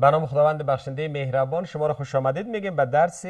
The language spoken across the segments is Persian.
به نام خداوند بخشنده مهربان شما را خوش آمدید میگیم به درس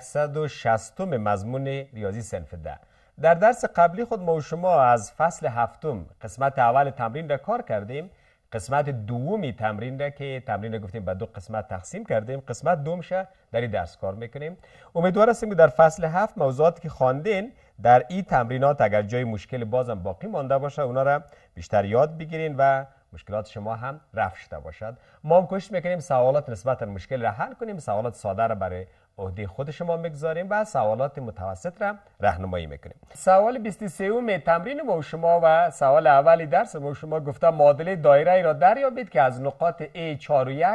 160 مضمون ریاضی سنف ده در درس قبلی خود ما و شما از فصل هفتم قسمت اول تمرین را کار کردیم قسمت دومی تمرین را که تمرین را گفتیم به دو قسمت تقسیم کردیم قسمت دومش در این درس کار میکنیم امیدوار هستیم که در فصل هفت موضوعات که خواندین در این تمرینات اگر جای مشکل بازم باقی مانده باشه اونا را بیشتر یاد بگیرین و مشکلات شما هم رفت باشد ما هم کوشش میکنیم سوالات نسبتا مشکل را حل کنیم سوالات ساده را برای عهده خود شما میگذاریم و سوالات متوسط را راهنمایی میکنیم سوال 23 تمرین ما و شما و سوال اولی درس ما شما گفتم معادله دایره را دریابید که از نقاط A 4 و 1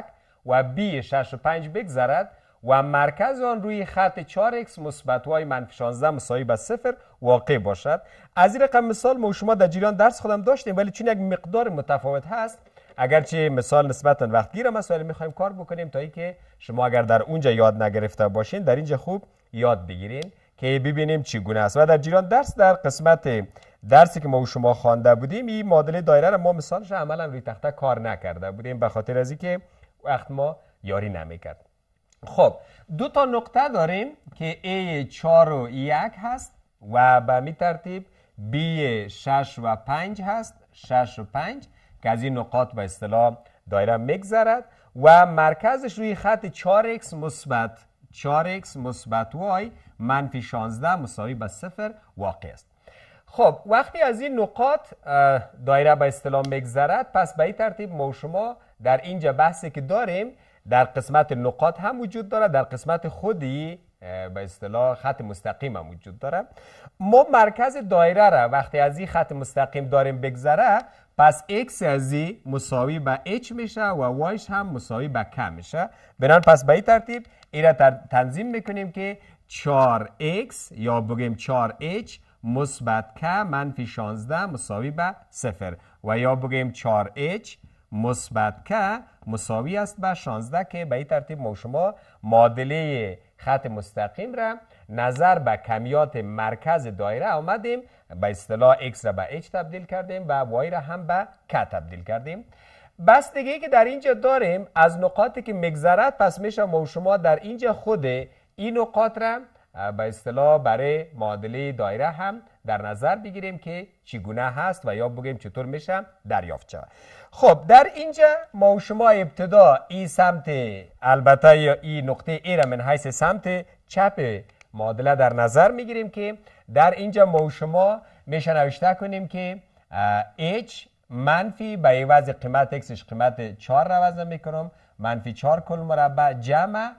و B 6 و 5 بگذرد و مرکز آن روی خط 4x مثبت y منفی 16 مساوی به صفر واقع باشد از این رقم مثال ما شما در جریان درس خودم داشتیم ولی چون یک مقدار متفاوت هست اگرچه مثال نسبتا وقتگیره، است ولی میخوایم کار بکنیم تا اینکه شما اگر در اونجا یاد نگرفته باشین در اینجا خوب یاد بگیرین که ببینیم چگونه است و در جریان درس در قسمت درسی که ما و شما خوانده بودیم این معادله دایره را ما مثالش عملا روی تخته کار نکرده بودیم به خاطر از اینکه وقت ما یاری نمیکرد خب دو تا نقطه داریم که A 4 و 1 هست و به می ترتیب B 6 و 5 هست 6 و 5 که از این نقاط به اصطلاح دایره میگذرد و مرکزش روی خط 4x مثبت 4x مثبت y منفی 16 مساوی به صفر واقع است خب وقتی از این نقاط دایره به اصطلاح میگذرد پس به این ترتیب ما شما در اینجا بحثی که داریم در قسمت نقاط هم وجود داره در قسمت خودی به اصطلاح خط مستقیم هم وجود داره ما مرکز دایره را وقتی از این خط مستقیم داریم بگذره پس x از این مساوی به h میشه و y هم مساوی به k میشه بنابراین پس به این ترتیب این را تنظیم میکنیم که 4x یا بگیم 4h مثبت k منفی 16 مساوی به 0 و یا بگیم 4h مثبت که مساوی است به 16 که به این ترتیب ما شما معادله خط مستقیم را نظر به کمیات مرکز دایره آمدیم به اصطلاح x را به h تبدیل کردیم و y را هم به k تبدیل کردیم بس دیگه که در اینجا داریم از نقاطی که مگذرت پس میشه ما شما در اینجا خود این نقاط را به اصطلاح برای معادله دایره هم در نظر بگیریم که چگونه هست و یا بگیم چطور میشه دریافت شود خب در اینجا ما و شما ابتدا این سمت البته یا این نقطه ای را من حیث سمت چپ معادله در نظر میگیریم که در اینجا ما و شما میشه نوشته کنیم که h منفی به عوض قیمت xش قیمت 4 را وزن میکنم منفی 4 کل مربع جمع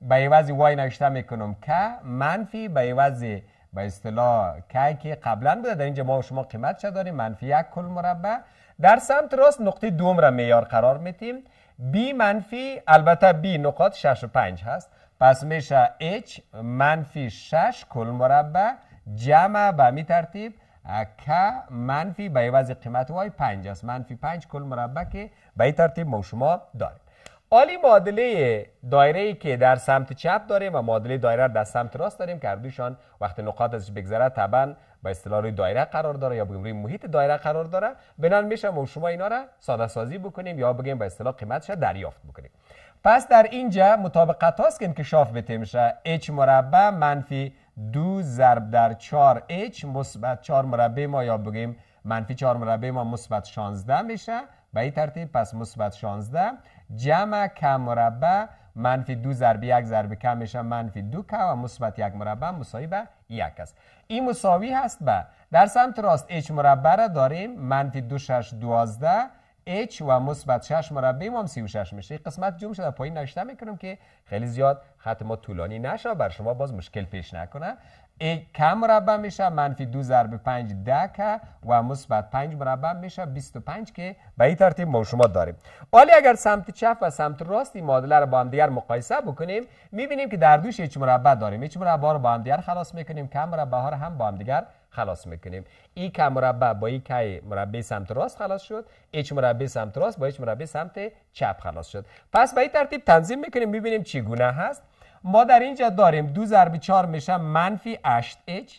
به عوض y نوشته میکنم که منفی به عوض به اصطلاح که که قبلا بوده در اینجا ما و شما قیمت چه داریم منفی یک کل مربع در سمت راست نقطه دوم را میار قرار میتیم b منفی البته b نقاط 6 و 5 هست پس میشه h منفی 6 کل مربع جمع به می ترتیب K منفی به عوض قیمت Y 5 است منفی 5 کل مربع که به این ترتیب ما شما داریم آلی معادله دایره ای که در سمت چپ داریم و معادله دایره در سمت راست داریم که اردوشان وقتی نقاط ازش بگذره طبعا به اصطلاح روی دایره قرار داره یا بگیم روی محیط دایره قرار داره بنان میشه و شما اینا را ساده سازی بکنیم یا بگیم به اصطلاح قیمتش دریافت بکنیم پس در اینجا مطابقت هاست که انکشاف بته میشه h مربع منفی دو ضرب در 4 h مثبت 4 مربع ما یا بگیم منفی 4 مربع ما مثبت 16 میشه به این ترتیب پس مثبت 16 جمع کم مربع منفی دو ضرب یک ضرب کم میشه منفی دو کم و مثبت یک مربع مساوی به یک است این مساوی هست به در سمت راست h مربع را داریم منفی 2 12 h و مثبت 6 مربع ما هم 36 میشه این قسمت جمع شده پایین نوشته میکنم که خیلی زیاد خط ما طولانی نشه بر شما باز مشکل پیش نکنه کم مربع میشه منفی دو ضرب پنج ده و مثبت پنج مربع میشه 25 که به این ترتیب ما شما داریم حالی اگر سمت چپ و سمت راست این معادله رو با هم دیگر مقایسه بکنیم میبینیم که در دوش هیچ مربع داریم هیچ مربع رو با هم دیگر خلاص میکنیم کم مربع ها هم با هم دیگر خلاص میکنیم ای کم مربع با ای که مربع سمت راست خلاص شد اچ مربع سمت راست با اچ مربع سمت چپ خلاص شد پس به این ترتیب تنظیم میکنیم میبینیم چگونه هست ما در اینجا داریم دو ضرب 4 میشه منفی 8 h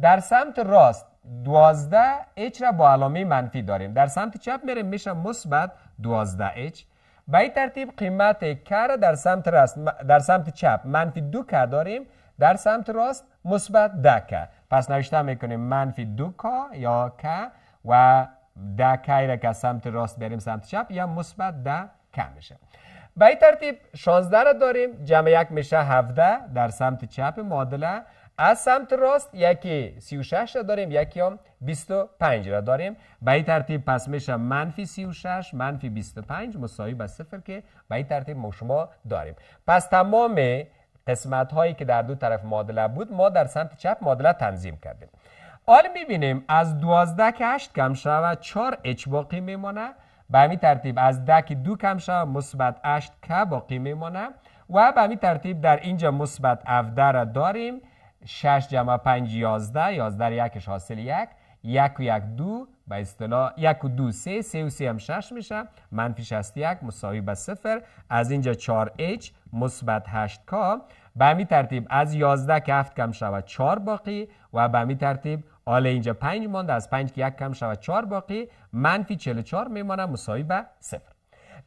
در سمت راست 12 h را با علامه منفی داریم در سمت چپ میریم میشه مثبت 12 اچ به این ترتیب قیمت کر در سمت راست در سمت چپ منفی دو ک داریم در سمت راست مثبت 10 که پس نوشته میکنیم منفی دو که یا که و ده که را که سمت راست بریم سمت چپ یا مثبت د که میشه به این ترتیب 16 را داریم جمع یک میشه 17 در سمت چپ معادله از سمت راست یکی 36 را داریم یکی هم 25 را داریم به این ترتیب پس میشه منفی 36 منفی 25 مساوی به صفر که به این ترتیب ما شما داریم پس تمام قسمت هایی که در دو طرف معادله بود ما در سمت چپ معادله تنظیم کردیم می میبینیم از 12 که 8 کم شود 4 اچ باقی میمانه به همین ترتیب از ده که دو کم شد مثبت هشت که باقی میمانه و به همین ترتیب در اینجا مثبت 17 را داریم 6 جمع 5 11 11 یکش حاصل یک یک و یک دو به اصطلاح یک و دو سه سه و سه هم شش میشه منفی 61 مساوی به صفر از اینجا 4 h مثبت 8 k به همین ترتیب از 11 که 7 کم شود 4 باقی و به همین ترتیب حالا اینجا 5 مانده از 5 که یک کم شود 4 باقی منفی 44 میمانه مساوی به 0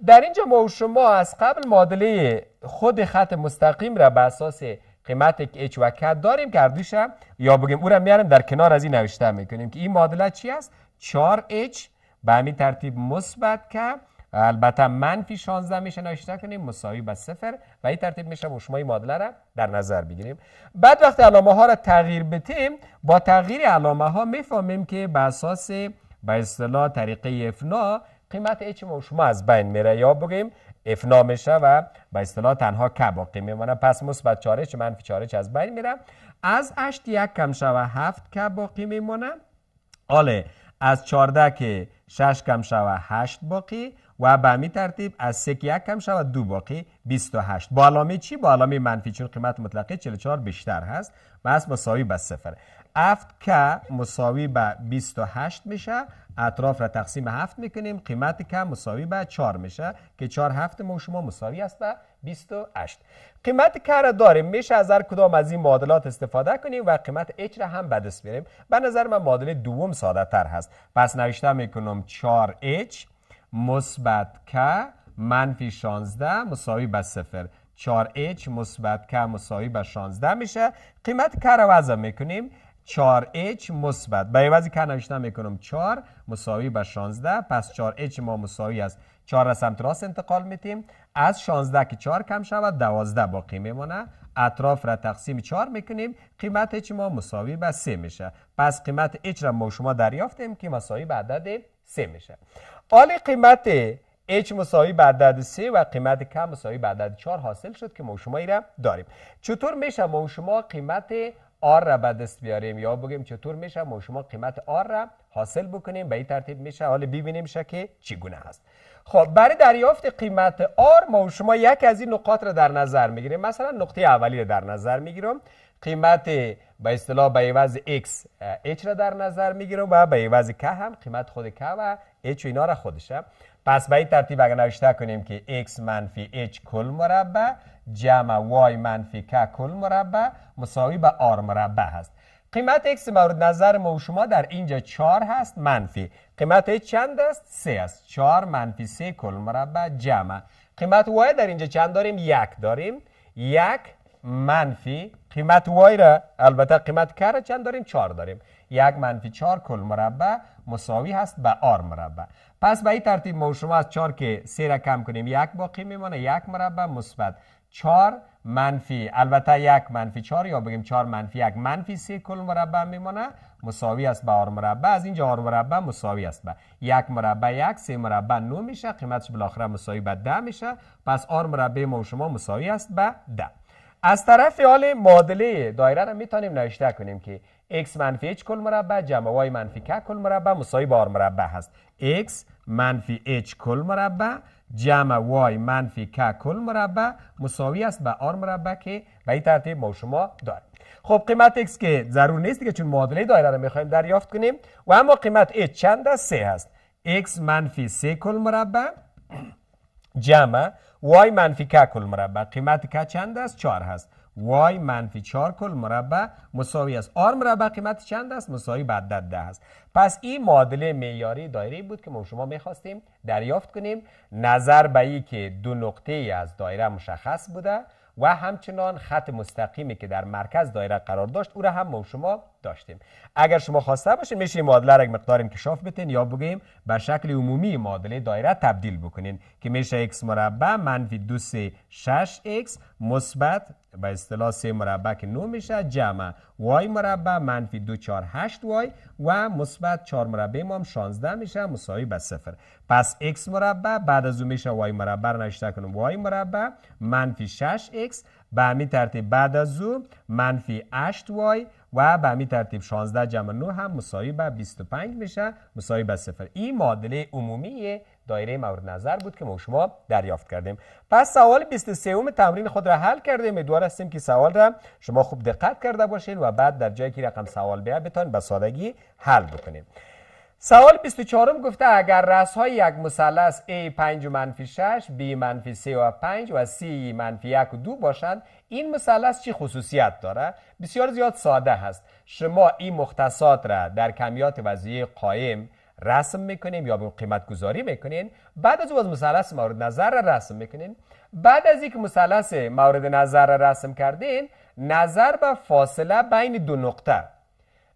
در اینجا ما و شما از قبل معادله خود خط مستقیم را به اساس قیمت H و K داریم که یا بگیم او را میاریم در کنار از این نوشته میکنیم که این معادله چی است 4H به همین ترتیب مثبت که البته منفی 16 میشه ناشی کنیم مساوی با صفر و این ترتیب میشه و شما معادله را در نظر بگیریم بعد وقت علامه ها را تغییر بتیم با تغییر علامه ها میفهمیم که به اساس به اصطلاح طریقه افنا قیمت اچ ما شما از بین میره یا بگیم افنا میشه و به اصطلاح تنها ک باقی میمونه پس مثبت چاره چه منفی چه از بین میره از 8 یک کم شوه 7 ک باقی میمونه آله از 14 که 6 کم شوه 8 باقی و به می ترتیب از 3 که کم شود دو باقی 28 با علامه چی با علامه منفی چون قیمت مطلقه 44 بیشتر هست و از مساوی به صفر افت که مساوی به 28 میشه اطراف را تقسیم هفت میکنیم قیمت که مساوی به 4 میشه که 4 هفت ما شما مساوی است به 28 قیمت که را داریم میشه از هر کدام از این معادلات استفاده کنیم و قیمت h را هم بدست بیاریم به نظر من معادله دوم ساده تر هست پس نوشته میکنم 4h مثبت که منفی 16 مساوی به صفر 4H مثبت که مساوی به 16 میشه قیمت که رو وضع میکنیم 4H مثبت به عوض که نوشته میکنم 4 مساوی به 16 پس 4H ما مساوی است 4 را سمت راست انتقال میتیم از 16 که 4 کم شود 12 باقی میمونه اطراف را تقسیم 4 میکنیم قیمت H ما مساوی به 3 میشه پس قیمت H را ما شما دریافتیم که مساوی به عدد 3 میشه حال قیمت H مساوی بر عدد 3 و قیمت K مساوی بر عدد 4 حاصل شد که ما شما را داریم چطور میشه ما شما قیمت R را به دست بیاریم یا بگیم چطور میشه ما شما قیمت R را حاصل بکنیم به این ترتیب میشه حالا ببینیم شه که چگونه هست خب برای دریافت قیمت R ما شما یک از این نقاط را در نظر میگیریم مثلا نقطه اولی را در نظر میگیرم قیمت به اصطلاح به عوض x h را در نظر میگیره و به عوض k هم قیمت خود k و h و اینا را خودشه پس به این ترتیب اگر نوشته کنیم که x منفی h کل مربع جمع y منفی k کل مربع مساوی به r مربع هست قیمت x مورد نظر ما و شما در اینجا 4 هست منفی قیمت h چند است 3 است 4 منفی 3 کل مربع جمع قیمت y در اینجا چند داریم یک داریم یک منفی قیمت وای را البته قیمت کره چند داریم چهار داریم یک منفی چهار کل مربع مساوی هست به آر مربع پس به این ترتیب ما شما از چهار که سه را کم کنیم یک باقی میمانه یک مربع مثبت چهار منفی البته یک منفی چهار یا بگیم چهار منفی یک منفی سه کل مربع میمانه مساوی است به آر مربع از اینجا آر مربع مساوی است به یک مربع یک سه مربع نو میشه قیمتش بالاخره مساوی به ده میشه پس آر مربع ما شما مساوی است به ده از طرف حال معادله دایره را میتونیم نوشته کنیم که x منفی h کل مربع جمع y منفی k کل مربع مساوی با r مربع هست x منفی h کل مربع جمع y منفی k کل مربع مساوی است به r مربع که به این ترتیب ما شما داریم خب قیمت x که ضرور نیست که چون معادله دایره را میخوایم دریافت کنیم و اما قیمت h چند است 3 هست x منفی 3 کل مربع جمع وای منفی که کل مربع قیمت که چند است؟ 4 هست وای منفی 4 کل مربع مساوی است آر مربع قیمت چند است مساوی به ده است پس این معادله معیاری دایره بود که ما شما میخواستیم دریافت کنیم نظر به ای که دو نقطه ای از دایره مشخص بوده و همچنان خط مستقیمی که در مرکز دایره قرار داشت او را هم ما شما داشتیم اگر شما خواسته باشین میشه معادله را یک مقدار انکشاف بتین یا بگیم به شکل عمومی معادله دایره تبدیل بکنین که میشه x مربع منفی 2 3 6 x مثبت به اصطلاح 3 مربع که 9 میشه جمع y مربع منفی 2 4 8 y و مثبت 4 مربع ما هم 16 میشه مساوی به صفر پس x مربع بعد از اون میشه y مربع را نشته کنم y مربع منفی 6 x به همین ترتیب بعد از او منفی 8 y و به همین ترتیب 16 جمع 9 هم مساوی به 25 میشه مساوی به صفر این معادله عمومی دایره مورد نظر بود که ما شما دریافت کردیم پس سوال 23 م تمرین خود را حل کردیم امیدوار هستیم که سوال را شما خوب دقت کرده باشین و بعد در جایی که رقم سوال بیاد بتانید به سادگی حل بکنیم سوال 24 گفته اگر رس های یک مثلث A 5 و منفی 6 B منفی 3 و 5 و C منفی 1 و 2 باشند این مثلث چی خصوصیت داره؟ بسیار زیاد ساده هست شما این مختصات را در کمیات وضعی قائم رسم میکنیم یا به قیمت گذاری میکنین بعد از او از مثلث مورد نظر را رسم میکنین بعد از اینکه مثلث مورد نظر را رسم کردین نظر به فاصله بین دو نقطه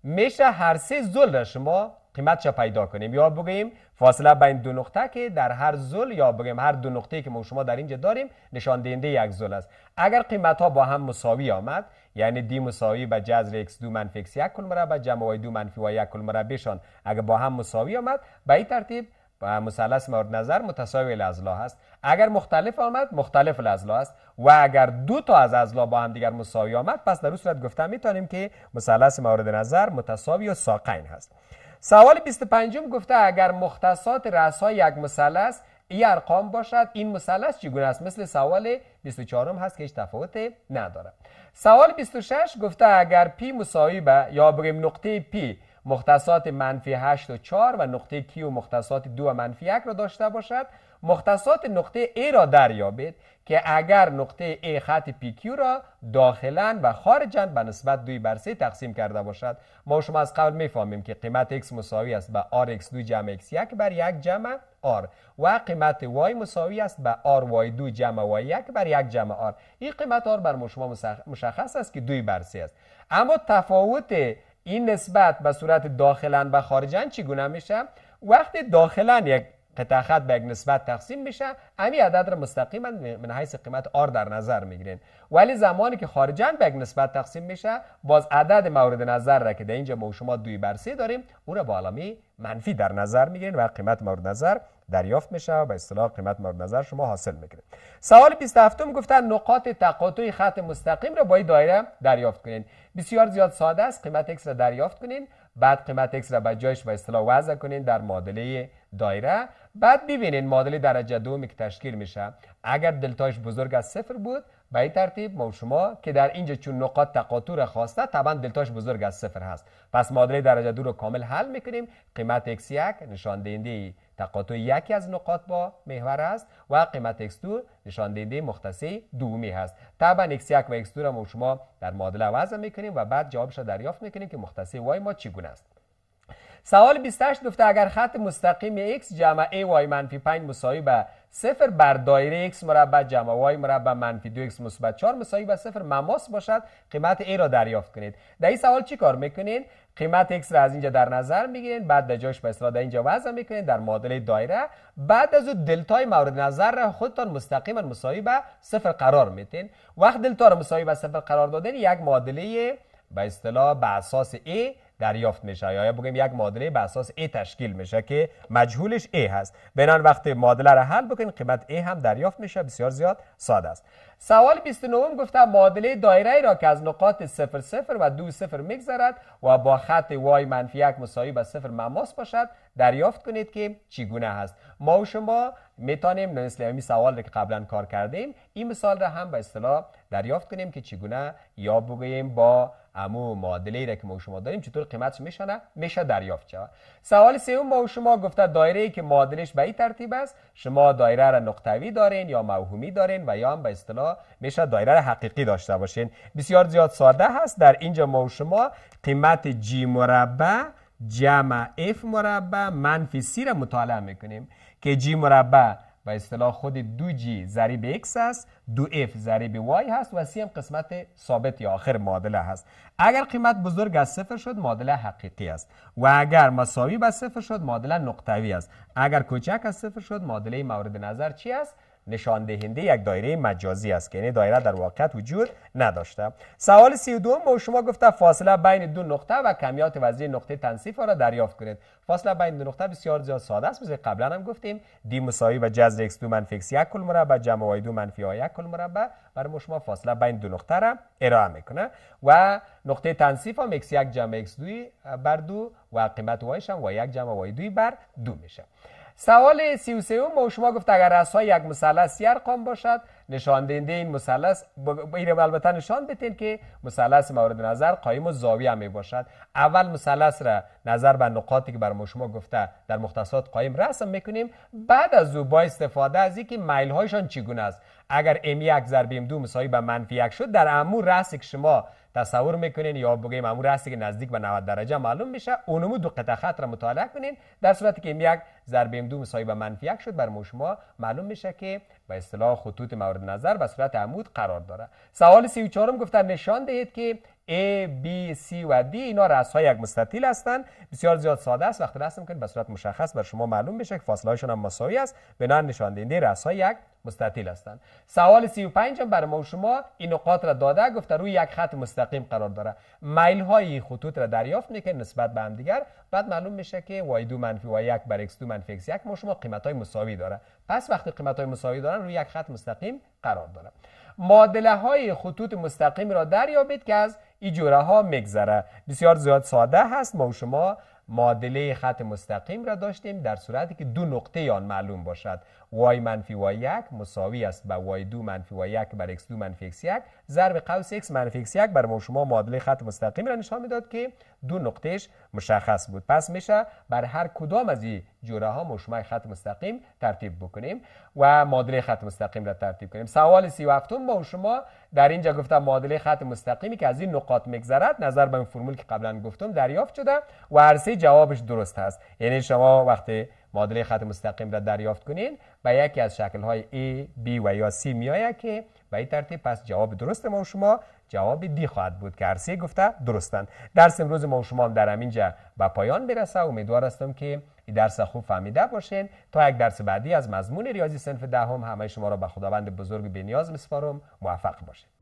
میشه هر سه زل را شما قیمتش را پیدا کنیم یا بگیم فاصله بین دو نقطه که در هر زل یا بگیم هر دو نقطه که ما شما در اینجا داریم نشان دهنده یک زل است اگر قیمت ها با هم مساوی آمد یعنی دی مساوی به جذر x دو منفی x یک کل مربع جمع y دو منفی y یک کل مربعشان اگر با هم مساوی آمد به این ترتیب مثلث مورد نظر متساوی الاضلاع است اگر مختلف آمد مختلف الاضلاع است و اگر دو تا از اضلاع با هم دیگر مساوی آمد پس در صورت گفتم میتونیم که مثلث مورد نظر متساوی و ساقین هست سوال 25 گفته اگر مختصات رأسها یک مثلث ای ارقام باشد این مثلث چگونه است مثل سوال 24 م هست که هیچ تفاوت نداره سوال 26 گفته اگر پی مساوی به یا بگیم نقطه پی مختصات منفی 8 و 4 و نقطه کیو مختصات 2 و منفی 1 را داشته باشد مختصات نقطه A را دریابید که اگر نقطه A خط PQ را داخلا و خارجا به نسبت 2 بر 3 تقسیم کرده باشد ما شما از قبل میفهمیم که قیمت x مساوی است به rx2 جمع x1 بر 1 جمع r و قیمت y مساوی است به ry2 جمع y1 بر 1 جمع r این قیمت r بر شما مشخص است که 2 بر 3 است اما تفاوت این نسبت به صورت داخلا و خارجا چگونه میشه وقتی داخلا یک قطع خط به یک نسبت تقسیم میشه امی عدد را مستقیما من حیث قیمت آر در نظر میگیرین ولی زمانی که خارجن به یک نسبت تقسیم میشه باز عدد مورد نظر را که در اینجا ما شما دوی بر سه داریم اون را با علامه منفی در نظر میگیرین و قیمت مورد نظر دریافت میشه و به اصطلاح قیمت مورد نظر شما حاصل میکنید سوال 27 گفتن نقاط تقاطع خط مستقیم را با این دایره دریافت کنین بسیار زیاد ساده است قیمت ایکس را دریافت کنین بعد قیمت ایکس را به جایش به اصطلاح وضع کنین در معادله دایره بعد ببینین معادله درجه دومی که تشکیل میشه اگر دلتاش بزرگ از صفر بود به این ترتیب ما شما که در اینجا چون نقاط تقاطر خواسته طبعا دلتاش بزرگ از صفر هست پس معادله درجه دو رو کامل حل میکنیم قیمت x1 نشان دهنده تقاطع یکی از نقاط با محور است و قیمت x2 نشان دهنده مختصی دومی هست طبعا x1 و x2 رو ما شما در معادله وضع میکنیم و بعد جوابش را دریافت میکنیم که مختصی y ما چگونه است سوال 28 گفته اگر خط مستقیم x جمع ay منفی 5 مساوی به صفر بر دایره x مربع جمع y مربع منفی 2x مثبت 4 مساوی به صفر مماس باشد قیمت a را دریافت کنید در این سوال چی کار میکنین قیمت x را از اینجا در نظر میگیرین بعد به جاش به در اینجا وضع میکنین در معادله دایره بعد از اون دلتای مورد نظر را خودتان مستقیما مساوی به صفر قرار میدین وقت دلتا را مساوی به صفر قرار دادین یک معادله به اصطلاح به اساس A دریافت میشه یا بگیم یک معادله به اساس A تشکیل میشه که مجهولش A هست بنان وقتی معادله را حل بکنید قیمت ای هم دریافت میشه بسیار زیاد ساده است سوال 29 گفتم معادله دایره ای را که از نقاط 0 0 و 2 0 میگذرد و با خط y منفی 1 مساوی با 0 مماس باشد دریافت کنید که چگونه است ما و شما میتونیم مثل همین سوال را که قبلا کار کردیم این مثال را هم به اصطلاح دریافت کنیم که چگونه یا بگوییم با امو معادله ای را که ما و شما داریم چطور قیمتش میشنه میشه دریافت شود سوال سوم ما و شما گفته دایره ای که معادلش به این ترتیب است شما دایره را نقطوی دارین یا موهومی دارین و یا هم به اصطلاح میشه دایره حقیقی داشته باشین یعنی بسیار زیاد ساده هست در اینجا ما و شما قیمت جی مربع جمع اف مربع منفی سی را مطالعه میکنیم که جی مربع و اصطلاح خود دو جی ضریب x است دو اف ضریب وای هست و سی هم قسمت ثابت یا آخر معادله هست اگر قیمت بزرگ از صفر شد معادله حقیقی است و اگر مساوی به صفر شد معادله نقطوی است اگر کوچک از صفر شد معادله مورد نظر چی است نشان دهنده یک دایره مجازی است که یعنی دایره در واقعیت وجود نداشته سوال 32 به شما گفته فاصله بین دو نقطه و کمیات وزنی نقطه تنصیف را دریافت کنید فاصله بین دو نقطه بسیار زیاد ساده است مثل قبلا هم گفتیم دی مساوی و جذر x 2 منفی x یک کل مربع جمع y 2 منفی y یک کل مربع برای شما فاصله بین دو نقطه را ارائه میکنه و نقطه تنصیف هم x1 جمع x2 بر دو و قیمت y هم y1 جمع y2 بر دو میشه سوال سی و و ما شما گفت اگر رسای یک مثلث سی ارقام باشد نشان دهنده این مثلث این البته نشان بتین که مسلس مورد نظر قایم و زاویه همه باشد اول مثلث را نظر به نقاطی که بر شما گفته در مختصات قایم رسم میکنیم بعد از او با استفاده از که میل هایشان چگونه است اگر ام یک ضرب ام دو مسایی به منفی یک شد در امو رأس که شما تصور میکنین یا بگیم امور هستی که نزدیک به 90 درجه معلوم میشه اونمو دو قطع خط را مطالعه کنین در صورتی که یک ضرب ام دو مساوی منفی یک شد بر شما معلوم میشه که به اصطلاح خطوط مورد نظر به صورت عمود قرار داره سوال 34 م گفتن نشان دهید که A, B, C و D اینا رأس یک مستطیل هستند بسیار زیاد ساده است وقتی رسم کنید به صورت مشخص بر شما معلوم بشه که فاصله هایشون هم مساوی است بنان نشان دهنده رأس یک مستطیل هستند سوال 35 هم برای ما و شما این نقاط را داده گفته روی یک خط مستقیم قرار داره میل های خطوط را دریافت میکنید نسبت به هم دیگر بعد معلوم میشه که y2 منفی y1 بر x2 منفی x1 ما شما قیمت های مساوی داره پس وقتی قیمت های مساوی دارن روی یک خط مستقیم قرار داره معادله های خطوط مستقیم را دریابید که از ای جوره ها میگذره بسیار زیاد ساده هست ما و شما معادله خط مستقیم را داشتیم در صورتی که دو نقطه آن معلوم باشد y منفی y 1 مساوی است با y 2 منفی y 1 بر x دو منفی x 1 ضرب قوس x منفی x 1 بر ما شما معادله خط مستقیم را نشان میداد که دو نقطهش مشخص بود پس میشه بر هر کدام از این جوره ها ما شما خط مستقیم ترتیب بکنیم و معادله خط مستقیم را ترتیب کنیم سوال 37 ما شما در اینجا گفتم معادله خط مستقیمی که از این نقاط مگذرد نظر به این فرمول که قبلا گفتم دریافت شده و عرصه جوابش درست هست یعنی شما وقتی معادله خط مستقیم را دریافت کنین به یکی از های A, B و یا C میآید که به این ترتیب پس جواب درست ما و شما جواب دی خواهد بود که عرصه گفته درستند درس امروز ما و شما در همینجا به پایان برسه امیدوار هستم که درس خوب فهمیده باشین تا یک درس بعدی از مضمون ریاضی صنف دهم همه شما را به خداوند بزرگ بینیاز میسپارم موفق باشین